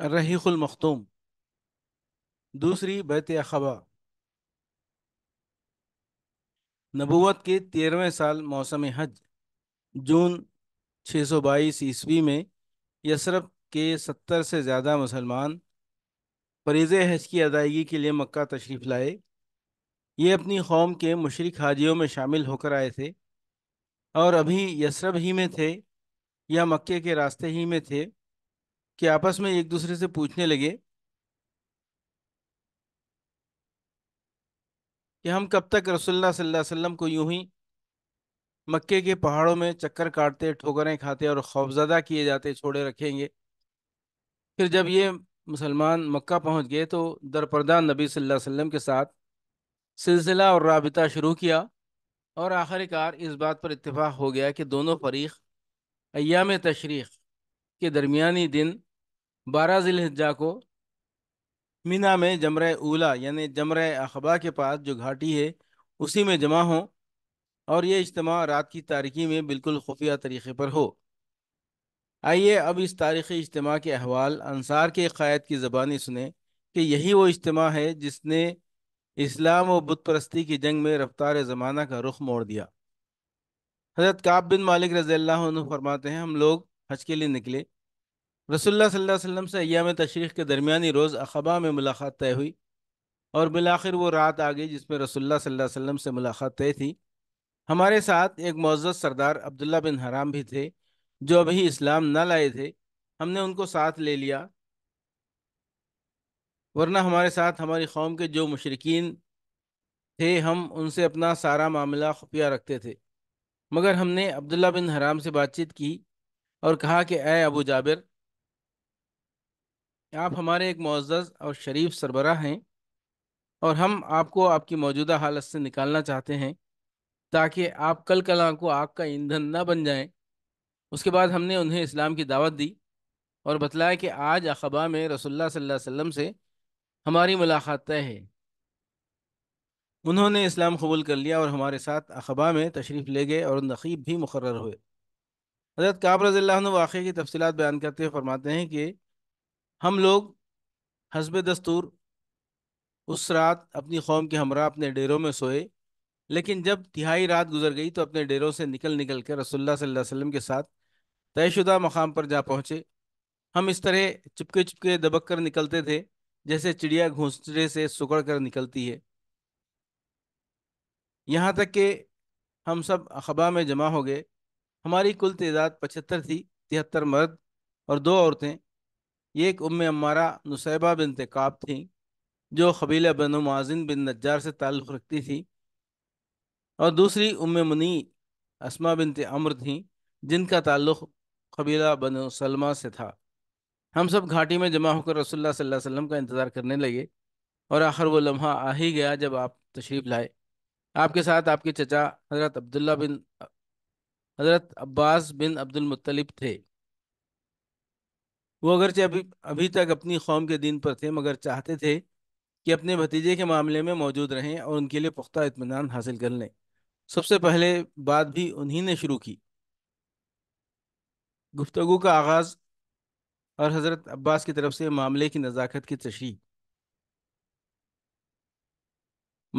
मखतूम दूसरी बैत अखबा नबूवत के तेरहवें साल मौसम हज जून 622 ईस्वी में यसरब के सत्तर से ज़्यादा मुसलमान फरीज हज की अदायगी के लिए मक्का तशरीफ़ लाए ये अपनी कौम के मशरक हाजियों में शामिल होकर आए थे और अभी यसरब ही में थे या मक्के के रास्ते ही में थे कि आपस में एक दूसरे से पूछने लगे कि हम कब तक रसोल्ला वसल्लम को यूं ही मक्के के पहाड़ों में चक्कर काटते ठोकरें खाते और खौफजदा किए जाते छोड़े रखेंगे फिर जब ये मुसलमान मक्का पहुंच गए तो दरपरदा नबी सल्लल्लाहु अलैहि वसल्लम के साथ सिलसिला और रबिता शुरू किया और आखिरकार इस बात पर इतफ़ाक़ हो गया कि दोनों फरीक अयाम तशरीक़ के दरमिया दिन बारह जिलहजा को मीना में जमर ऊला यानी जमर अखबा के पास जो घाटी है उसी में जमा हो और ये इज्तम रात की तारीखी में बिल्कुल खुफिया तरीके पर हो आइए अब इस तारीख़ी इज्तम के अहवाल अनसार के क़ायद की ज़बानी सुने कि यही वो इज्तम है जिसने इस्लाम व बुत परस्ती की जंग में रफ्तार ज़माना का रुख मोड़ दिया हज़रत काब बिन मालिक रज़ी फरमाते हैं हम लोग हज के लिए निकले रसोल्ला वसम से अयाम तशरीक़ के दरमिया रोज़ अखबा में मुलाकात तय हुई और बिलाखिर वो रात आ गई जिसमें रसोल्ला वसम से मुलाकात तय थी हमारे साथ एक मोज़ सरदार अब्दुल्ला बिन हराम भी थे जो अभी इस्लाम न लाए थे हमने उनको साथ ले लिया वरना हमारे साथ हमारी कौम के जो मशरकिन थे हम उनसे अपना सारा मामला खुफिया रखते थे मगर हमने अब्दुल्ला बिन हराम से बातचीत की और कहा कि अय अबू जाबिर आप हमारे एक मुआज़ और शरीफ सरबरा हैं और हम आपको आपकी मौजूदा हालत से निकालना चाहते हैं ताकि आप कल कल को आग का ईंधन ना बन जाएं उसके बाद हमने उन्हें इस्लाम की दावत दी और बतलाया कि आज अखबा में रसोल्ला सल्लल्लाहु से हमारी मुलाकात तय है उन्होंने इस्लाम कबूल कर लिया और हमारे साथ अखबा में तशरीफ़ ले गए और नकीब भी मुकर हुए हज़रत काबर रज़ी वाक़े की तफसीत बयान करते हुए फरमाते हैं कि हम लोग हसब दस्तूर उस रात अपनी कौम के हमरा अपने डेरों में सोए लेकिन जब तिहाई रात गुजर गई तो अपने डेरों से निकल निकल कर रसोल्ला सल्लल्लाहु के साथ तयशुदा मकाम पर जा पहुँचे हम इस तरह चिपके चिपके दबक कर निकलते थे जैसे चिड़िया घोंसले से सुकड़ कर निकलती है यहाँ तक कि हम सब अखबा में जमा हो गए हमारी कुल तदाद पचहत्तर थी तिहत्तर मर्द और दो औरतें ये एक उम अम्मारा नुसैबा बिन तकाब थी जो खबीला बन माजिन बिन नज्जार से ताल्लुक़ रखती थी और दूसरी उम मुनी असमा बिन तमर थीं जिनका ताल्लुक़ कबीला बन सलमा से था हम सब घाटी में जमा होकर रसोल्ला सल्लल्लाहु का इंतज़ार करने लगे और आखिर वो लम्हा आ ही गया जब आप तशरीफ़ लाए आपके साथ आपके चचा हज़रत अब्दुल्ला बिन हज़रत अब्बास बिन अब्दुलमतलब थे वो अगरचे अभी अभी तक अपनी कौम के दिन पर थे मगर चाहते थे कि अपने भतीजे के मामले में मौजूद रहें और उनके लिए पुख्ता इतमान हासिल कर लें सबसे पहले बात भी उन्हीं ने शुरू की गुफ्तु का आगाज़ और हज़रत अब्बास की तरफ से मामले की नज़ाकत की तशरी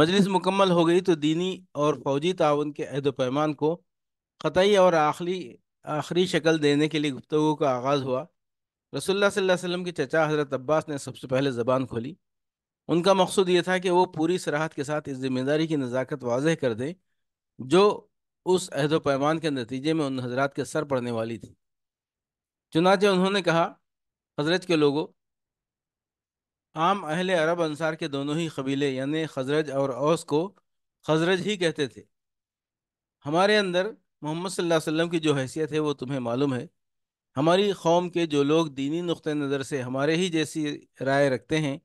मजलिस मुकम्मल हो गई तो दीनी और फौजी ताउन के अहद पैमान को कतई और आखिरी आखिरी शक्ल देने के लिए गुफ्तु का आगाज़ हुआ रसुल्ला वसम के चचा हज़रत अब्बास ने सबसे पहले ज़बान खोली उनका मकसद ये था कि वो पूरी सराहत के साथ इस ज़िम्मेदारी की नज़ाकत वाजह कर दें जो उस अहदोपैमान के नतीजे में उन हजरात के सर पड़ने वाली थी चुनाचे उन्होंने कहा हजरत के लोगों आम अहल अरब अनसार के दोनों ही कबीले यानि खजरज और औस को खजरज ही कहते थे हमारे अंदर मोहम्मद सल्लल्लाहु अलैहि वसल्लम की जो हैसियत है वो तुम्हें मालूम है हमारी कौम के जो लोग दीनी नुक़ नज़र से हमारे ही जैसी राय रखते हैं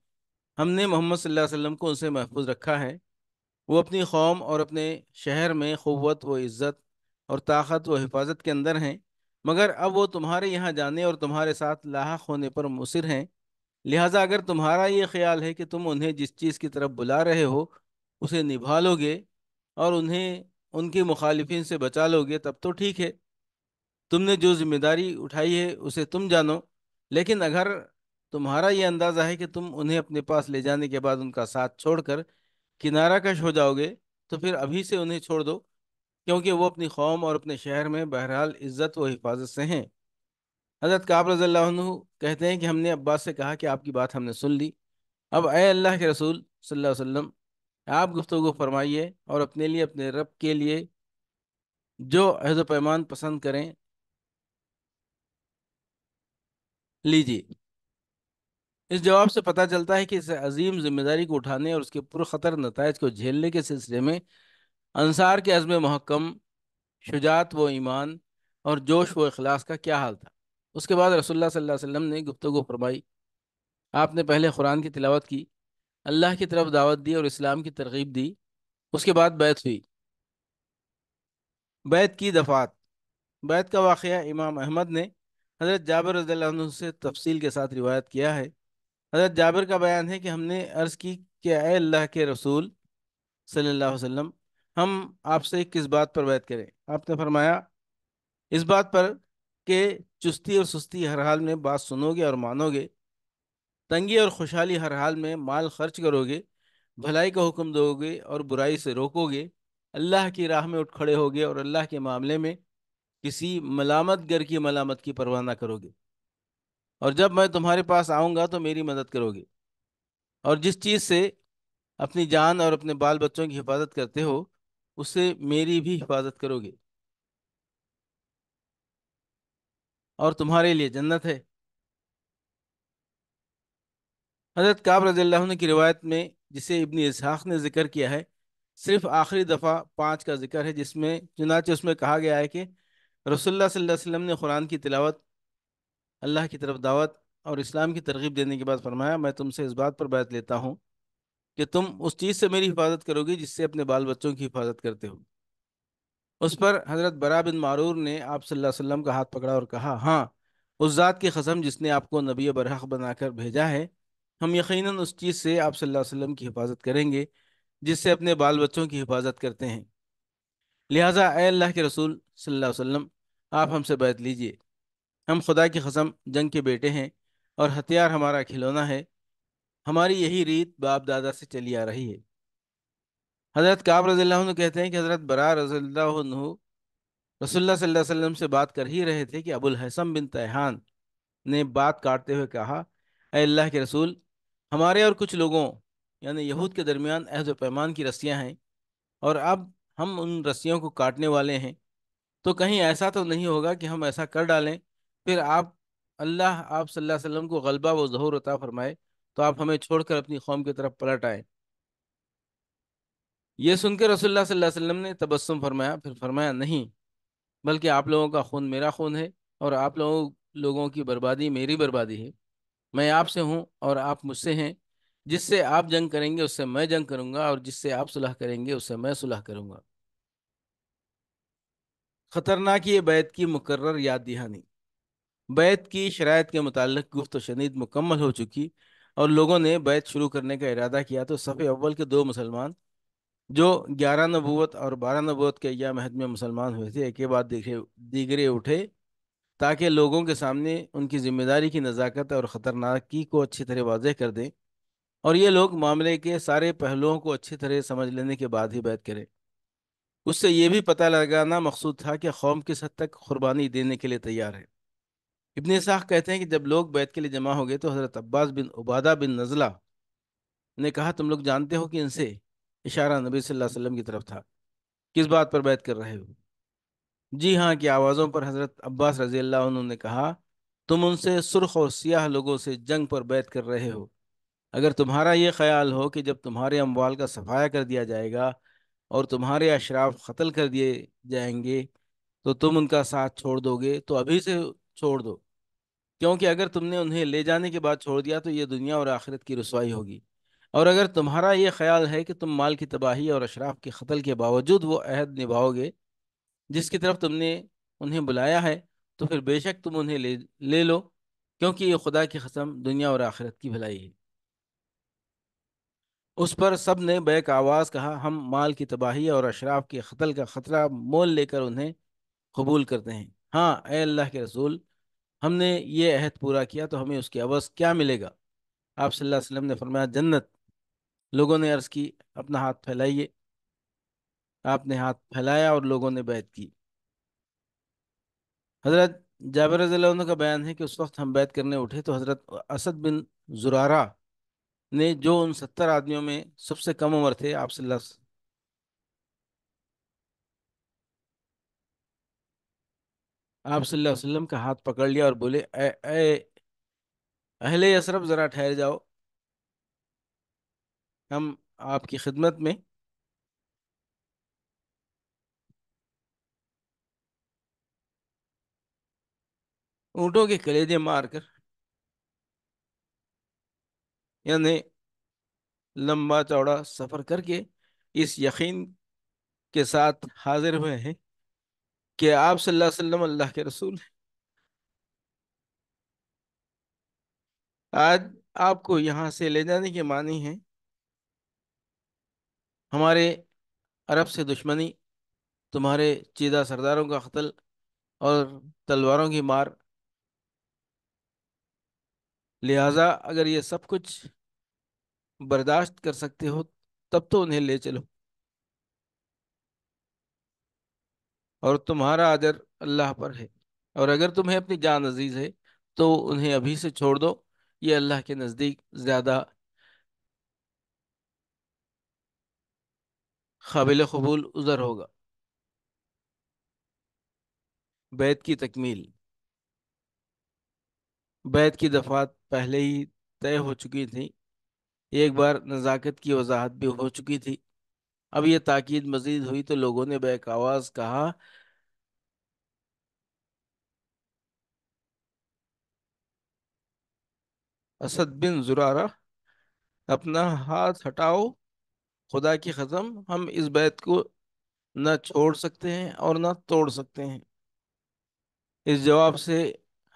हमने मोहम्मद सल्लल्लाहु अलैहि वसल्लम को उनसे महफूज रखा है वो अपनी कौम और अपने शहर में क़वत व इज़्ज़त और ताकत व हिफाजत के अंदर हैं मगर अब वो तुम्हारे यहाँ जाने और तुम्हारे साथ लाक होने पर मुसर हैं लिहाजा अगर तुम्हारा ये ख्याल है कि तुम उन्हें जिस चीज़ की तरफ बुला रहे हो उसे निभा लोगे और उन्हें उनकी मुखालफन से बचा लोगे तब तो ठीक है तुमने जो जिम्मेदारी उठाई है उसे तुम जानो लेकिन अगर तुम्हारा ये अंदाज़ा है कि तुम उन्हें अपने पास ले जाने के बाद उनका साथ छोड़कर कश हो जाओगे तो फिर अभी से उन्हें छोड़ दो क्योंकि वो अपनी कौम और अपने शहर में बहरहाल इज़्ज़त व हिफाजत से हैं हज़रत काब रज़ल्ला कहते हैं कि हमने अब्बास से कहा कि आपकी बात हमने सुन ली अब ए अल्लाह के रसूल अलैहि वसल्लम आप गुफ्तु फरमाइए और अपने लिए अपने रब के लिए जो अहद पैमान पसंद करें लीजिए इस जवाब से पता चलता है कि इस अजीम जिम्मेदारी को उठाने और उसके पुरखतर नतज को झेलने के सिलसिले में अंसार के अज़म महकम शुजात व ईमान और जोश व अखलास का क्या हाल था उसके बाद रसोल्ला वसम ने गुफ्तु फरमाई आपने पहले कुरान की तिलावत की अल्लाह की तरफ दावत दी और इस्लाम की तरगीब दी उसके बाद बैत हुई बैत की दफ़ात बैत का वाक़ इमाम अहमद ने हज़रत जाबर रज़ी से तफसील के साथ रिवायत किया है हज़रत जाबर का बयान है कि हमने अर्ज़ की कि अः अल्लाह के रसूल सल्लल्लाहु अलैहि वसल्लम हम आपसे किस बात पर बैत करें आपने फरमाया इस बात पर कि चुस्ती और सुस्ती हर हाल में बात सुनोगे और मानोगे तंगी और खुशहाली हर हाल में माल खर्च करोगे भलाई का हुक्म दोगे और बुराई से रोकोगे अल्लाह की राह में उठ खड़े होगे और अल्लाह के मामले में किसी मलामत गर की मलामत की परवाह ना करोगे और जब मैं तुम्हारे पास आऊँगा तो मेरी मदद करोगे और जिस चीज़ से अपनी जान और अपने बाल बच्चों की हिफाजत करते हो उससे मेरी भी हिफाजत करोगे और तुम्हारे लिए जन्नत है हजरत काब रज़ी की रिवायत में जिसे इबन इसहाक ने जिक्र किया है सिर्फ आखिरी दफ़ा पाँच का जिक्र है जिसमें चुनाचे उसमें कहा गया है कि रसोल्ला वसम ने कुरान की तिलावत अल्लाह की तरफ दावत और इस्लाम की तरगीब देने के बाद फरमाया मैं तुमसे इस बात पर बैत लेता हूँ कि तुम उस चीज़ से मेरी हिफाजत करोगी जिससे अपने बाल बच्चों की हिफाजत करते हो उस पर हज़रत बरा बिन मारूर ने आप वसल्लम का हाथ पकड़ा और कहा हाँ उस ज़ात की कसम जिसने आपको नबी बरहक बनाकर भेजा है हम यकीन उस चीज़ से आप वसल्लम की हिफाजत करेंगे जिससे अपने बाल बच्चों की हिफाजत करते हैं लिहाजा अल्लाह के रसूल सल्लल्लाहु अलैहि वसल्लम आप हमसे बैत लीजिए हम खुदा की कसम जंग के बेटे हैं और हथियार हमारा खिलौना है हमारी यही रीत बाप दादा से चली आ रही है हज़रत काब रज़ी कहते हैं कि हज़रत बरा रज़ी रसोल्ला सल्लल्लाहु से बात कर ही रहे थे कि अबुल हसम बिन तैहान ने बात काटते हुए कहा अल्लाह के रसूल हमारे और कुछ लोगों यानी यहूद के दरमियान अहद पैमान की रस्सियाँ हैं और अब हम उन रस्सियों को काटने वाले हैं तो कहीं ऐसा तो नहीं होगा कि हम ऐसा कर डालें फिर आप अल्लाह आप सल्लल्लाहु अलैहि वसल्लम को गलबा व जहूर अता फरमाए तो आप हमें छोड़कर अपनी कौम की तरफ पलट आए ये सुनकर रसोल्ला सल्लल्लाहु अलैहि वसल्लम ने तबस्सुम फरमाया फिर फरमाया नहीं बल्कि आप लोगों का खून मेरा खून है और आप लोगों लोगों की बर्बादी मेरी बर्बादी है मैं आपसे हूँ और आप मुझसे हैं जिससे आप जंग करेंगे उससे मैं जंग करूँगा और जिससे आप सुलह करेंगे उससे मैं सुलह करूँगा ख़तरनाक ये बैत की मुकर याद दहानी बैत की शरात के मुतल गुफ्त शनीद मुकम्मल हो चुकी और लोगों ने बैत शुरू करने का इरादा किया तो सफ़े अव्वल के दो मुसलमान जो ग्यारह नबूत और बारह नबूत के अयाम महद में मुसलमान हुए थे एक के बाद दिखे दीगरे उठे ताकि लोगों के सामने उनकी ज़िम्मेदारी की नज़ाकत और ख़तरनाकी को अच्छी तरह वाजह कर दें और ये लोग मामले के सारे पहलुओं को अच्छी तरह समझ लेने के बाद ही बैत करें उससे यह भी पता लगाना मकसूद था कि कौम किस हद तक कुर्बानी देने के लिए तैयार है इबन साख कहते हैं कि जब लोग बैत के लिए जमा हो गए तो हज़रत अब्बास बिन उबादा बिन नज़ला ने कहा तुम लोग जानते हो कि इनसे इशारा नबी सल्लल्लाहु अलैहि वसल्लम की तरफ था किस बात पर बैत कर रहे हो जी हाँ की आवाज़ों पर हज़रत अब्बास रजी अल्लाह उन्होंने कहा तुम उनसे सुर्ख और सियाह लोगों से जंग पर बैत कर रहे हो अगर तुम्हारा ये ख्याल हो कि जब तुम्हारे अमवाल का सफाया कर दिया जाएगा और तुम्हारे अशराफ कत्ल कर दिए जाएंगे तो तुम उनका साथ छोड़ दोगे तो अभी से छोड़ दो क्योंकि अगर तुमने उन्हें ले जाने के बाद छोड़ दिया तो ये दुनिया और आखिरत की रसवाई होगी और अगर तुम्हारा ये ख्याल है कि तुम माल की तबाही और अशराफ के कत्ल के बावजूद वो अहद निभाओगे जिसकी तरफ तुमने उन्हें बुलाया है तो फिर बेशक तुम उन्हें ले ले लो क्योंकि ये खुदा की कसम दुनिया और आखिरत की भलाई है उस पर सब ने बैक आवाज़ कहा हम माल की तबाही और अशराफ के कत्ल का ख़तरा मोल लेकर उन्हें कबूल करते हैं हाँ ए अल्लाह के रसूल हमने ये अहद पूरा किया तो हमें उसके अवस क्या मिलेगा आप सल्लल्लाहु अलैहि वसल्लम ने फरमाया जन्नत लोगों ने अर्ज़ की अपना हाथ फैलाइए आपने हाथ फैलाया और लोगों ने बैत की हज़रत जाबर रज़ी का बयान है कि उस वक्त हम बैत करने उठे तो हज़रत असद बिन जुरारा ने जो उन सत्तर आदमियों में सबसे कम उम्र थे आपसे लफ्स आप सल्लल्लाहु अलैहि वसल्लम का हाथ पकड़ लिया और बोले अहले अशरफ ज़रा ठहर जाओ हम आपकी खिदमत में ऊँटों के कलेजे मारकर यानी लंबा चौड़ा सफ़र करके इस यकीन के साथ हाजिर हुए हैं कि आप सल्लल्लाहु अलैहि वसल्लम अल्लाह के रसूल हैं आज आपको यहाँ से ले जाने के मानी हैं हमारे अरब से दुश्मनी तुम्हारे चीदा सरदारों का कत्ल और तलवारों की मार लिहाजा अगर ये सब कुछ बर्दाश्त कर सकते हो तब तो उन्हें ले चलो और तुम्हारा आदर अल्लाह पर है और अगर तुम्हें अपनी जान अजीज़ है तो उन्हें अभी से छोड़ दो ये अल्लाह के नज़दीक ज़्यादा काबिल कबूल उज़र होगा बैत की तकमील बैत की दफात पहले ही तय हो चुकी थी एक बार नज़ाकत की वजाहत भी हो चुकी थी अब यह ताकीद मजीद हुई तो लोगों ने बैक आवाज़ कहा असद बिन जुरारा अपना हाथ हटाओ खुदा की खत्म हम इस बैत को न छोड़ सकते हैं और न तोड़ सकते हैं इस जवाब से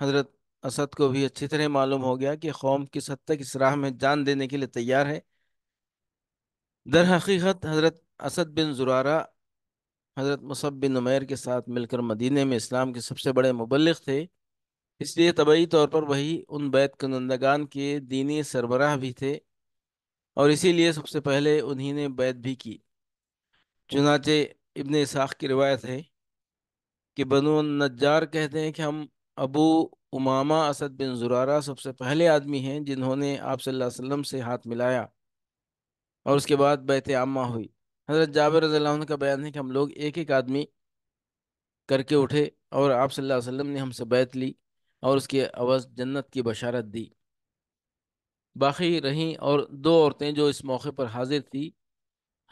हजरत असद को भी अच्छी तरह मालूम हो गया कि कौम किस हद तक इस राह में जान देने के लिए तैयार है दर हकीकत हज़रत असद बिन जुरारा हज़रत मुसब बिन नुमैर के साथ मिलकर मदीने में इस्लाम के सबसे बड़े मुबलक थे इसलिए तबई तौर पर वही उन बैत कनंदगान के दीनी सरबराह भी थे और इसीलिए सबसे पहले उन्हीं ने बैत भी की चुनाचे इबन साख की रिवायत है कि बनो नजार कहते हैं कि हम अबू उमामा असद बिन जुरारा सबसे पहले आदमी हैं जिन्होंने आप वसल्लम से हाथ मिलाया और उसके बाद बैत आमा हुई हज़रत जाबर रज़ी का बयान है कि हम लोग एक एक आदमी करके उठे और आप वसल्लम ने हमसे बैत ली और उसके अवज़ जन्नत की बशारत दी बाकी रहीं और दो औरतें जो इस मौके पर हाजिर थी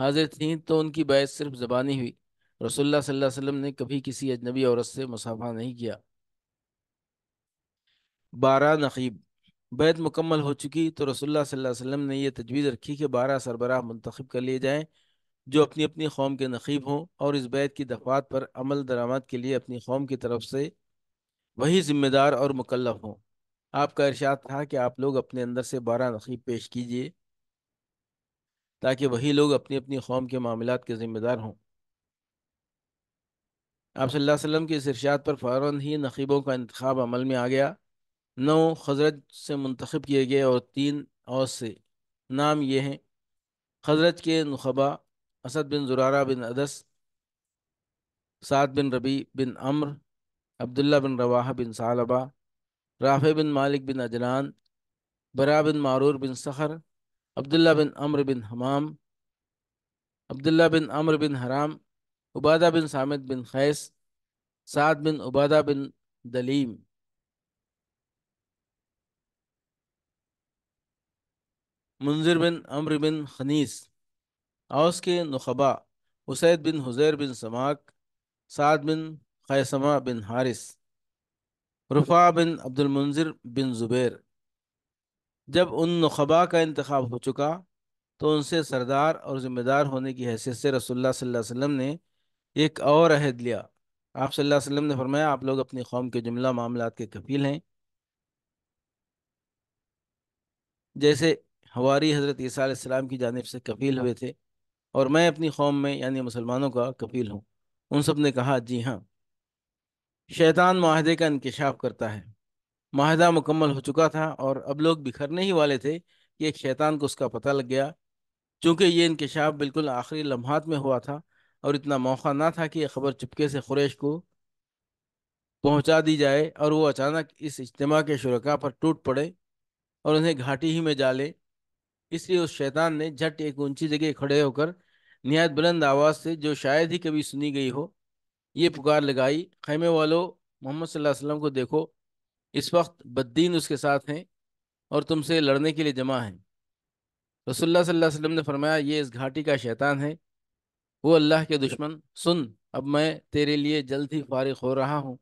हाजिर थीं तो उनकी बैत सिर्फ ज़बानी हुई रसोल्ला वसम ने कभी किसी अजनबी औरत से मुसाफा नहीं किया बारह नकीब बैत मुकम्मल हो चुकी तो रसोल्ला वसम ने यह तजवीज़ रखी कि बारह सरबराह मंतखब कर लिए जाएँ जो अपनी अपनी कौम के नकीब हों और इस बैत की दफात पर अमल दरामद के लिए अपनी कौम की तरफ से वही ज़िम्मेदार और मुकलफ हों आपका इरशाद था कि आप लोग अपने अंदर से बारह नकीब पेश कीजिए ताकि वही लोग अपनी अपनी कौम के मामला के ज़िम्मेदार हों आप सल्लल्लाहु अलैहि वसल्लम के इस इरशाद पर फ़ौर ही नकीबों का इंतखब अमल में आ गया नौ हजरत से मंतखब किए गए और तीन औस से नाम ये हैं हजरत के नखबा असद बिन जुरारा बिन अदस साद बिन रबी बिन अम्र अब्दुल्ला बिन रवाहा बिन सालबा राफ़े बिन मालिक बिन अजलान बरा बिन मारूर बिन सखर अब्दुल्ला बिन अम्र बिन हमाम अब्दुल्ला बिन अम्र बिन हराम उबादा बिन सामिद बिन खैस साद बिन उबादा बिन दलीम मुंजिर बिन अम्र बिन खनीस औस के नखबा उसैद बिन हुजैर बिन समाक साद बिन खैसमा बिन हारिस रुफा बिन अब्दुलमंजिर बिन ज़ुबैर जब उन नखबा का इंतखब हो चुका तो उनसे सरदार और ज़िम्मेदार होने की हैसियत से रसोल्ला वसम ने एक और अहद लिया आप सल्लल्लाहु अलैहि वसल्लम ने फरमाया आप लोग अपनी कौम के जुमला मामला के कफील हैं जैसे हवारी हज़रत ईसीम की जानब से कपील हुए थे और मैं अपनी कौम में यानी मुसलमानों का कपील हूँ उन सब ने कहा जी हाँ शैतान माहदे का इंकशाफ करता है माहदा मुकम्मल हो चुका था और अब लोग बिखरने ही वाले थे कि एक शैतान को उसका पता लग गया चूँकि ये इंकशाफ बिल्कुल आखिरी लम्हात में हुआ था और इतना मौका ना था कि यह खबर चुपके से खुरेश को पहुँचा दी जाए और वो अचानक इस इज्तम के शुरा पर टूट पड़े और उन्हें घाटी ही में जाले इसलिए उस शैतान ने झट एक ऊंची जगह खड़े होकर नहायत बुलंद आवाज़ से जो शायद ही कभी सुनी गई हो ये पुकार लगाई खैमे वालों मोहम्मद वसल्लम को देखो इस वक्त बद्दीन उसके साथ हैं और तुमसे लड़ने के लिए जमा हैं रसोल्ला सल्लल्लाहु वसल्लम ने फरमाया ये इस घाटी का शैतान है वो अल्लाह के दुश्मन सुन अब मैं तेरे लिए जल्द ही फारिग हो रहा हूँ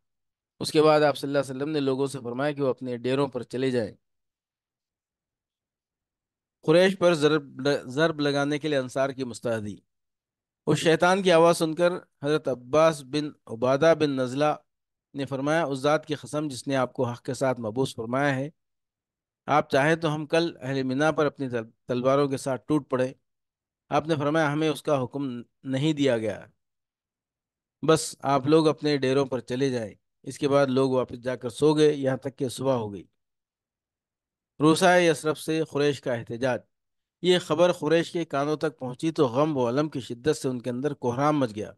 उसके बाद आप सल्लल्लाहु अलैहि वसल्लम ने लोगों से फरमाया कि वो अपने डेरों पर चले जाएं कुरैश पर जरब जरब लगाने के लिए अंसार की मुस्तादी उस शैतान की आवाज़ सुनकर हज़रत अब्बास बिन उबादा बिन नज़ला ने फरमाया उस ज़ात की कसम जिसने आपको हक़ के साथ मबूस फरमाया है आप चाहें तो हम कल अहल मिना पर अपनी तलवारों के साथ टूट पड़े आपने फरमाया हमें उसका हुक्म नहीं दिया गया बस आप लोग अपने डेरों पर चले जाएं इसके बाद लोग वापस जाकर सो गए यहाँ तक कि सुबह हो गई रूसा यसरफ से खुरेश का एहतजाज ये खबर खुरेश के कानों तक पहुंची तो गम वलम की शिद्दत से उनके अंदर कोहराम मच गया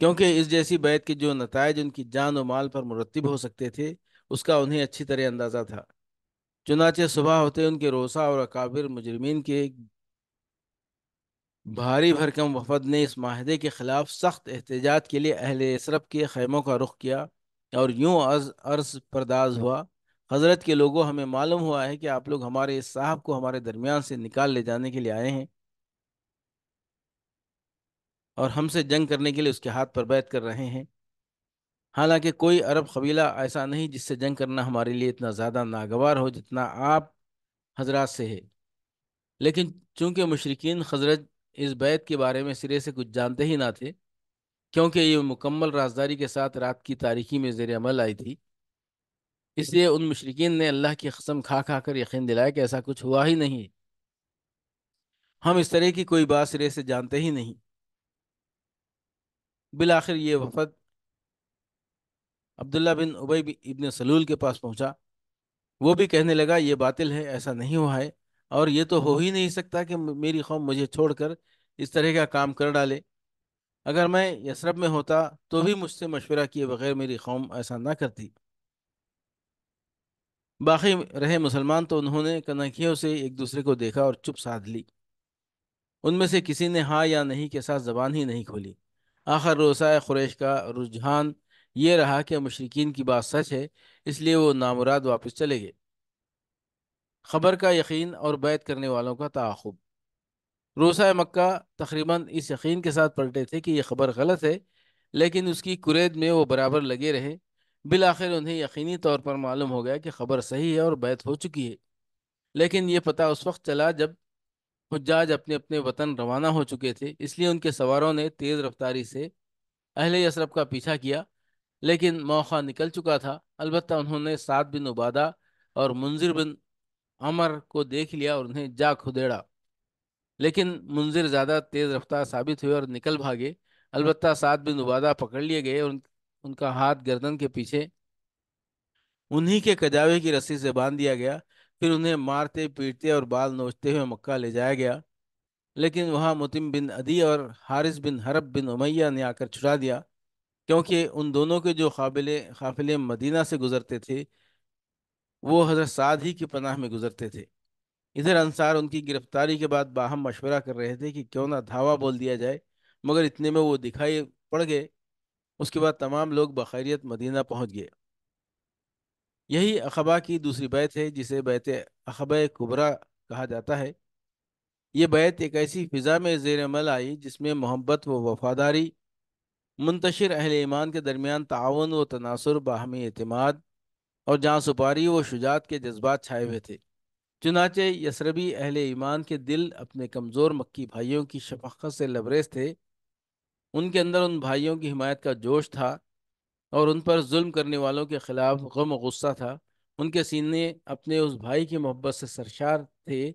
क्योंकि इस जैसी बैत के जो नतज उनकी जान व माल पर मुरतब हो सकते थे उसका उन्हें अच्छी तरह अंदाज़ा था चुनाचे सुबह होते उनके रोसा और अकाबिर मुजरमीन के भारी भरकम वफद ने इस माहदे के ख़िलाफ़ सख्त एहतजाज के लिए अहल इसरफ के खैमों का रुख किया और यूं अर्ज परदाज हुआ हज़रत के लोगों हमें मालूम हुआ है कि आप लोग हमारे इस साहब को हमारे दरमियान से निकाल ले जाने के लिए आए हैं और हमसे जंग करने के लिए उसके हाथ पर बैत कर रहे हैं हालांकि कोई अरब कबीला ऐसा नहीं जिससे जंग करना हमारे लिए इतना ज़्यादा नागवार हो जितना आप हजरात से है लेकिन चूंकि मशरकिन हजरत इस बैत के बारे में सिरे से कुछ जानते ही ना थे क्योंकि ये मुकम्मल राजदारी के साथ रात की तारीखी में जेर अमल आई थी इसलिए उन मुशरकिन ने अल्लाह की कसम खा खा कर यकीन दिलाया कि ऐसा कुछ हुआ ही नहीं हम इस तरह की कोई बात सिरे से जानते ही नहीं बिल आखिर ये वफद अब्दुल्ला बिन उबई इबन सलूल के पास पहुंचा वो भी कहने लगा ये बातिल है ऐसा नहीं हुआ है और ये तो हो ही नहीं सकता कि मेरी कौम मुझे छोड़कर इस तरह का काम कर डाले अगर मैं यसरब में होता तो भी मुझसे मशवरा किए बगैर मेरी कौम ऐसा ना करती बाकी रहे मुसलमान तो उन्होंने कनखियों से एक दूसरे को देखा और चुप साध ली उनमें से किसी ने हाँ या नहीं के साथ जबान ही नहीं खोली आखिर रोसा खुरेश का रुझान ये रहा कि मशरकिन की बात सच है इसलिए वो नामुराद वापस चले गए खबर का यकीन और बैत करने वालों का ताखुब रोसा मक्का तकरीबन इस यकीन के साथ पलटे थे कि यह खबर गलत है लेकिन उसकी कुरेद में वो बराबर लगे रहे बिल आखिर उन्हें यकीनी तौर पर मालूम हो गया कि खबर सही है और बैत हो चुकी है लेकिन ये पता उस वक्त चला जब हजाज अपने अपने वतन रवाना हो चुके थे इसलिए उनके सवारों ने तेज़ रफ्तारी से अहले यसरफ का पीछा किया लेकिन मौका निकल चुका था अलबत्त उन्होंने सात बिन उबादा और मुंजिर बिन अमर को देख लिया और उन्हें जा खुदेड़ा लेकिन मुंजिर ज़्यादा तेज़ रफ्तार साबित हुए और निकल भागे अलबत्त सात बिन उबादा पकड़ लिए गए और उनका हाथ गर्दन के पीछे उन्हीं के कजावे की रस्सी से बांध दिया गया फिर उन्हें मारते पीटते और बाल नोचते हुए मक्का ले जाया गया लेकिन वहाँ मुतिम बिन अदी और हारिस बिन हरब बिन उमैया ने आकर छुड़ा दिया क्योंकि उन दोनों के जो काबिले काफिले मदीना से गुजरते थे वो हजरत साद ही की पनाह में गुजरते थे इधर अंसार उनकी गिरफ्तारी के बाद बाहम मशवरा कर रहे थे कि क्यों ना धावा बोल दिया जाए मगर इतने में वो दिखाई पड़ गए उसके बाद तमाम लोग बखैरियत मदीना पहुंच गए यही अखबा की दूसरी बैत है जिसे बैत अखब कुबरा कहा जाता है ये बैत एक ऐसी फ़िज़ा में जेर अमल आई जिसमें मोहब्बत व वफादारी मुंतशर अहल ईमान के दरमियान ताउन व तनासर बाहमी अतमाद और जहाँ सुपारी व शुजात के जज्बात छाए हुए थे चुनाचे यसरबी अहल ईमान के दिल अपने कमज़ोर मक्की भाइयों की शफक़त से लबरेज थे उनके अंदर उन भाइयों की हिमायत का जोश था और उन पर जुल्म करने वालों के ख़िलाफ़ गम गुस्सा था उनके सीने अपने उस भाई की मोहब्बत से सरशार थे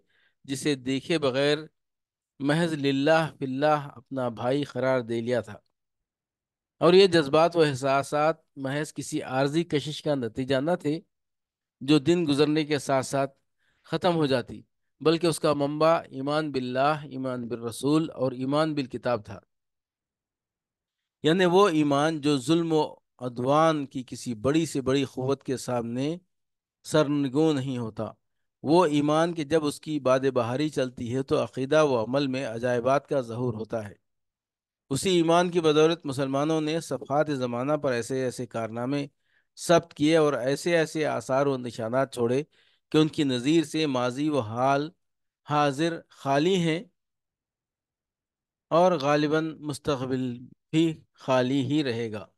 जिसे देखे बगैर महज लिल्लाह फिल्ला अपना भाई करार दे लिया था और ये जज्बात व एहसास महज किसी आर्जी कशिश का नतीजा न थे जो दिन गुजरने के साथ साथ ख़त्म हो जाती बल्कि उसका मंबा ईमान बिल्लाह ईमान बिल रसूल और ईमान बिल किताब था यानी वो ईमान जो जुल्म अदवान की किसी बड़ी से बड़ी क़वत के सामने सरनगो नहीं होता वो ईमान के जब उसकी बाद बहारी चलती है तो अकीदा व अमल में अजायबात का जहूर होता है उसी ईमान की बदौलत मुसलमानों ने सफ़ात ज़माना पर ऐसे ऐसे कारनामे सब्त किए और ऐसे ऐसे आसार व निशानात छोड़े कि उनकी नज़ीर से माजी व हाल हाजिर खाली हैं और गालिबा मुस्तबिल भी खाली ही रहेगा